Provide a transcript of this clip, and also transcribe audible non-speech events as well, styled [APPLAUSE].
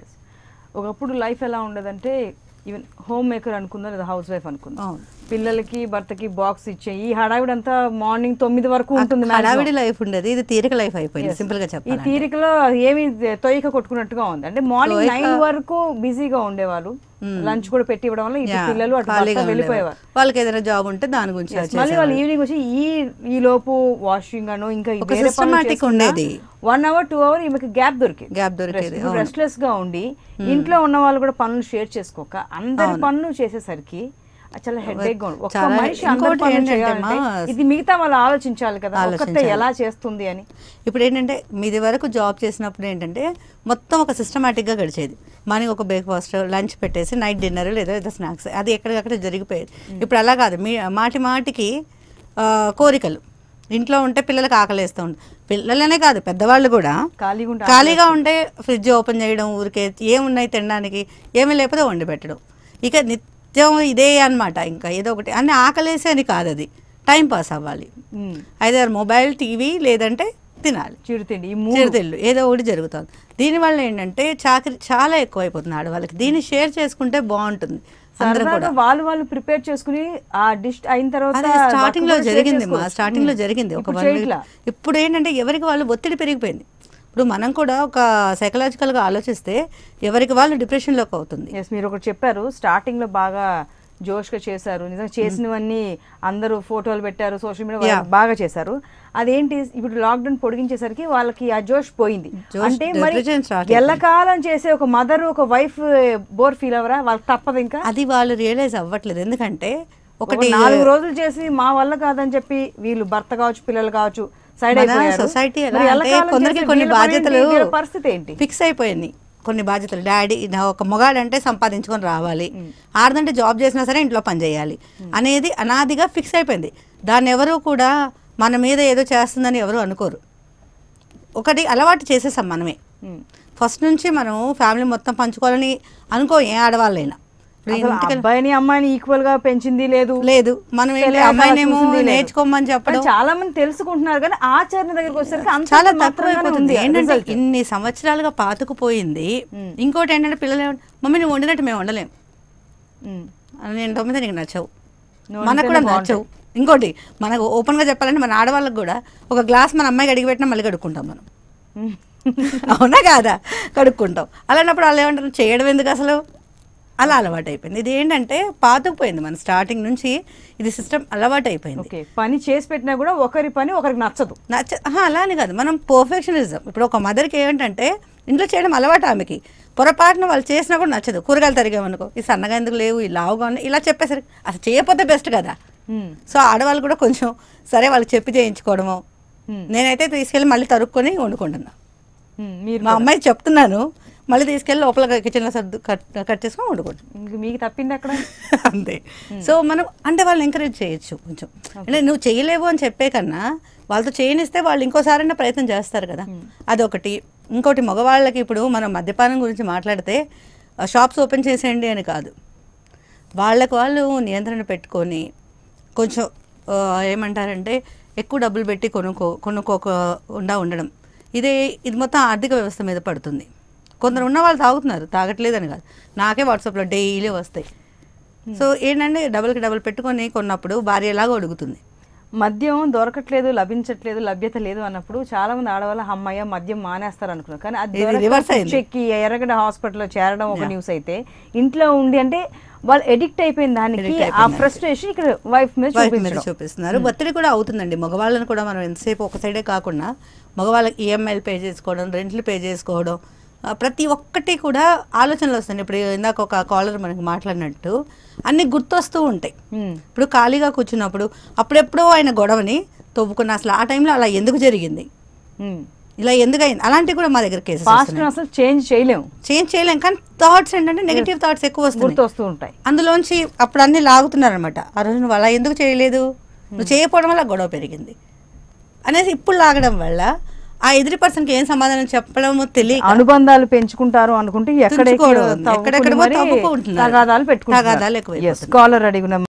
Yes ఒకప్పుడు life ఎలా ఉండదంటే ఈవెన్ హోమ్ మేకర్ అనుకుందా లేదా హౌస్ వైఫ్ అనుకుందా పిల్లలకి భర్తకి బాక్స్ ఇచ్చే ఈ హడావిడంతా మార్నింగ్ తొమ్మిది వరకు ఉంటుంది హడావిడి లైఫ్ ఉండదు ఇది తీరిక లైఫ్ అయిపోయింది సింపుల్ గా చెప్పి ఈ తీరికలో ఏమి తొయ్యక కొట్టుకున్నట్టుగా ఉంది అంటే మార్నింగ్ నైన్ వరకు బిజీగా ఉండేవాళ్ళు Hmm. లంచ్ కూడా పెట్టి ఇవ్వడం వల్ల ఇటు పిల్లలు వెళ్ళిపోయేవారు వాళ్ళకి ఏదైనా జాబ్ ఉంటే దాని గురించి మళ్ళీ వాళ్ళు ఈవినింగ్ వచ్చి ఈ ఈ లోపు వాషింగ్ అను ఇంకా ఉండేది వన్ అవర్ టూ అవర్ ఈమెకి గ్యాప్ దొరికి గ్యాప్ రెస్ట్ రెస్ట్లెస్ గా ఉండి hmm. ఇంట్లో ఉన్న వాళ్ళు కూడా పనులు షేర్ చేసుకోక అందరి పనులు చేసేసరికి చాలా మనిషి ఇది మిగతా వాళ్ళు ఆలోచించాలి కదా ఎలా చేస్తుంది అని ఇప్పుడు ఏంటంటే మీది వరకు జాబ్ చేసినప్పుడు ఏంటంటే మొత్తం ఒక సిస్టమేటిక్గా గడిచేది మార్నింగ్ ఒక బ్రేక్ఫాస్ట్ లంచ్ పెట్టేసి నైట్ డిన్నర్ లేదా ఏదో స్నాక్స్ అది ఎక్కడికక్కడ జరిగిపోయేది ఇప్పుడు అలా కాదు మీ మాటి మాటికి కోరికలు ఇంట్లో ఉంటే పిల్లలకు ఆకలేస్తూ ఉంటుంది పిల్లలనే కాదు పెద్దవాళ్ళు కూడా ఖాళీగా ఖాళీగా ఉంటే ఫ్రిడ్జ్ ఓపెన్ చేయడం ఊరికే ఏమున్నాయి తినడానికి ఏమీ లేకపోతే వండి పెట్టడం ఇక నిత్యం ఇదే అనమాట ఇంకా ఏదో ఒకటి అని ఆకలేసే అని కాదు అది టైం పాస్ అవ్వాలి అయితే మొబైల్ టీవీ లేదంటే తినాలి చిరుతిండి చిరుతిళ్ళు ఏదో ఒకటి జరుగుతుంది దీనివల్ల ఏంటంటే చాకరీ చాలా ఎక్కువైపోతుంది ఆడవాళ్ళకి దీన్ని షేర్ చేసుకుంటే బాగుంటుంది కూడా వాళ్ళు వాళ్ళు ప్రిపేర్ చేసుకుని ఆ డిష్ అయిన తర్వాత స్టార్టింగ్ లో జరిగింది మా స్టార్టింగ్ లో జరిగింది ఒక ఇప్పుడు ఏంటంటే ఎవరికి వాళ్ళు ఒత్తిడి పెరిగిపోయింది ఇప్పుడు మనం కూడా ఒక సైకలాజికల్గా ఆలోచిస్తే ఎవరికి వాళ్ళు డిప్రెషన్లోకి అవుతుంది ఎస్ మీరు ఒకటి చెప్పారు స్టార్టింగ్లో బాగా జోష్గా చేశారు నిజంగా చేసినవన్నీ అందరూ ఫోటోలు పెట్టారు సోషల్ మీడియా బాగా చేశారు అదేంటి ఇప్పుడు లాక్డౌన్ పొడిగించేసరికి వాళ్ళకి ఆ జోష్ పోయింది అంటే మరి ఎల్లకాలం చేసే ఒక మదర్ ఒక వైఫ్ బోర్ ఫీల్ అవరా వాళ్ళకి తప్పదు ఇంకా అది వాళ్ళు రియలైజ్ అవ్వట్లేదు ఎందుకంటే ఒకటి నాలుగు రోజులు చేసి మా వల్ల కాదని చెప్పి వీళ్ళు భర్త కావచ్చు పిల్లలు కావచ్చు సైడ్ సొసైటీ కొందరికి కొన్ని బాధ్యతలు పరిస్థితి ఏంటి ఫిక్స్ అయిపోయింది కొన్ని బాధ్యతలు డాడీ ఒక మొగాడంటే సంపాదించుకొని రావాలి ఆడదంటే జాబ్ చేసినా సరే ఇంట్లో పని చేయాలి అనేది అనాదిగా ఫిక్స్ అయిపోయింది దాన్ని ఎవరు కూడా మన మీద ఏదో చేస్తుందని ఎవరు అనుకోరు ఒకటి అలవాటు చేసేసాం మనమే ఫస్ట్ నుంచి మనం ఫ్యామిలీ మొత్తం పంచుకోవాలని అనుకో ఏ ఆడవాళ్ళైనా అబ్బాయిని అమ్మాయిని ఈక్వల్ గా పెంచింది లేదు లేదు మనం అమ్మాయినేమో నేర్చుకోమని చెప్పడం చాలా మంది తెలుసుకుంటున్నారు కానీ ఆచరణ దగ్గరకు వచ్చేసరికి చాలా తక్కువ ఏంటంటే ఇన్ని సంవత్సరాలుగా పాతుకుపోయింది ఇంకోటి ఏంటంటే పిల్లలు మమ్మీ నువ్వు వండినట్టు మేము వండలేము నేను తొమ్మిది నీకు నచ్చవు మనకు కూడా నచ్చవు ఇంకోటి మనకు ఓపెన్ గా చెప్పాలంటే మన ఆడవాళ్ళకి కూడా ఒక గ్లాస్ మన అమ్మాయికి అడిగి పెట్టినా మళ్ళీ కడుక్కుంటాం మనం అవునా కాదా కడుక్కుంటాం అలాంటప్పుడు వాళ్ళు ఏమంటారు చేయడం ఎందుకు అసలు అలా అలవాటు అయిపోయింది ఇది ఏంటంటే పాతకుపోయింది మన స్టార్టింగ్ నుంచి ఇది సిస్టమ్ అలవాటు అయిపోయింది పని చేసి పెట్టినా కూడా ఒకరి పని ఒకరికి నచ్చదు నచ్చ అలానే కాదు మనం పర్ఫెక్షనిజం ఇప్పుడు ఒక మదర్కి ఏంటంటే ఇంట్లో చేయడం అలవాటు ఆమెకి పొరపాటున వాళ్ళు చేసినా కూడా నచ్చదు కూరగాయలు తరిగామనుకో ఈ సన్నగా ఎందుకు లేవు ఈ లావుగా ఉన్నాయి ఇలా చెప్పేసరికి అసలు చేయకపోతే బెస్ట్ కదా సో ఆడవాళ్ళు కూడా కొంచెం సరే వాళ్ళు చెప్పి చేయించుకోవడము నేనైతే తీసుకెళ్ళి మళ్ళీ తరుక్కొని వండుకుంటున్నాను మా అమ్మాయి చెప్తున్నాను మళ్ళీ తీసుకెళ్ళి లోపల కిచెన్లో సర్దు కట్ కట్ చేసుకొని వండుకోండి మీకు తప్పింది అక్కడ [LAUGHS] అంతే సో మనం అంటే వాళ్ళని ఎంకరేజ్ చేయొచ్చు కొంచెం అంటే నువ్వు చేయలేవు అని చెప్పే కన్నా వాళ్ళతో చేయనిస్తే వాళ్ళు ఇంకోసారైనా ప్రయత్నం చేస్తారు కదా అదొకటి ఇంకోటి మగవాళ్ళకి ఇప్పుడు మనం మద్యపానం గురించి మాట్లాడితే షాప్స్ ఓపెన్ చేసేయండి అని కాదు వాళ్ళకు వాళ్ళు నియంత్రణ పెట్టుకొని కొంచెం ఏమంటారంటే ఎక్కువ డబ్బులు పెట్టి కొనుక్కో కొనుక్కోకుండా ఉండడం ఇదే ఇది మొత్తం ఆర్థిక వ్యవస్థ మీద పడుతుంది కొందరు ఉన్న వాళ్ళు తాగుతున్నారు తాగట్లేదని కాదు నాకే వాట్సాప్లో డైలీ వస్తాయి సో ఏంటంటే డబుల్కి డబుల్ పెట్టుకొని కొన్నప్పుడు భార్యలాగా అడుగుతుంది మద్యం దొరకట్లేదు లభించట్లేదు లభ్యత లేదు అన్నప్పుడు చాలా మంది ఆడవాళ్ళ అమ్మాయ మద్యం మానేస్తారు అనుకున్నారు కానీ అది చెక్కి ఎర్రగడ్డ హాస్పిటల్లో చేరడం ఒక న్యూస్ అయితే ఇంట్లో ఉండి అంటే వాళ్ళు ఎడిక్ట్ అయిపోయిన దానికి ఆ ఫ్రస్ట్రేషన్ ఇక్కడ వైఫ్ మీద చూపిస్తున్నారు ఒత్తిడి కూడా అవుతుందండి మగవాళ్ళని కూడా మనం ఎంతసేపు ఒక సైడే కాకుండా మగవాళ్ళకి ఈఎంఐలు పే చేసుకోవడం రెంట్లు పే చేసుకోవడం ప్రతి ఒక్కటి కూడా ఆలోచనలు వస్తాయి ఇప్పుడు ఇందాక ఒక కాలర్ మనకి మాట్లాడినట్టు అన్నీ గుర్తొస్తూ ఉంటాయి ఇప్పుడు ఖాళీగా కూర్చున్నప్పుడు అప్పుడెప్పుడో ఆయన గొడవని తవ్వుకున్న అసలు ఆ టైంలో అలా ఎందుకు జరిగింది ఇలా ఎందుకు అయింది అలాంటివి కూడా మా దగ్గర కేసు అసలు చేంజ్ చేయలేము చేంజ్ చేయలేము కానీ థాట్స్ ఏంటంటే నెగిటివ్ థాట్స్ ఎక్కువ వస్తూ ఉంటాయి అందులోంచి అప్పుడు అన్ని లాగుతున్నారనమాట ఆ రోజు నువ్వు అలా ఎందుకు చేయలేదు నువ్వు చేయకపోవడం వల్ల గొడవ పెరిగింది అనేసి ఇప్పుడు లాగడం వల్ల ఆ ఎదురు పర్సన్ కి ఏం సమాధానం చెప్పడం తెలియదు అనుబంధాలు పెంచుకుంటారు అనుకుంటే ఎక్కడ తగాదాలు పెట్టుకుంటారు స్కాలర్ అడిగిన